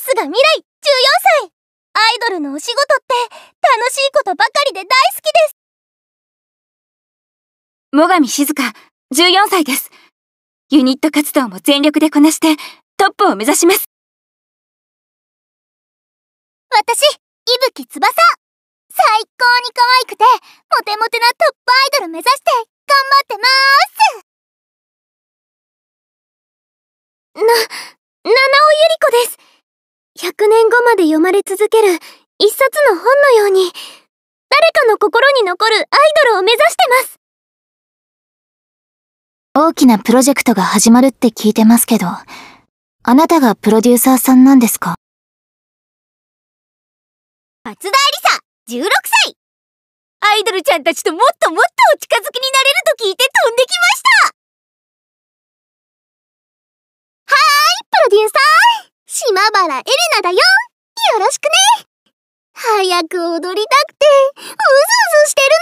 すが未来14歳アイドルのお仕事って楽しいことばかりで大好きです最上静香14歳ですユニット活動も全力でこなしてトップを目指します私伊吹翼最高に可愛くてモテモテなトップアイドル目指して頑張ってまーすな、七尾ゆり子です100年後まで読まれ続ける一冊の本のように、誰かの心に残るアイドルを目指してます大きなプロジェクトが始まるって聞いてますけど、あなたがプロデューサーさんなんですか松田ありさ、16歳アイドルちゃんたちともっともっとお近づきになれると聞いて飛んできましたはーい、プロデューサー島原エレナだよよろしくね早く踊りたくて、うずうずしてる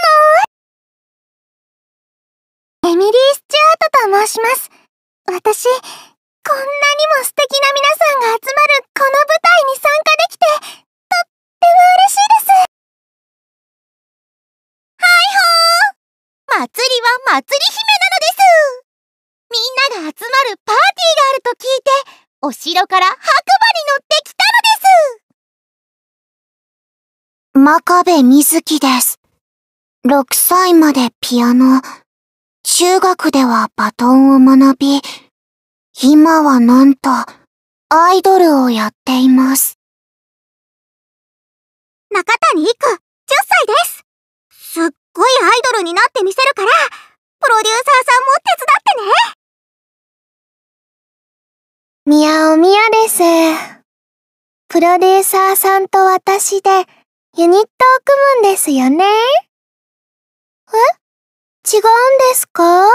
のエミリー・スチュアートと申します。私、こんなにも素敵な皆さんが集まるこの舞台に参加できて、とっても嬉しいですはいほー祭りは祭り姫なのですみんなが集まるパーティーがあると聞いて、お城から白馬に乗ってきたのです真壁瑞希です。6歳までピアノ。中学ではバトンを学び、今はなんとアイドルをやっています。中谷一プロデューサーさんと私でユニットを組むんですよねえ違うんですか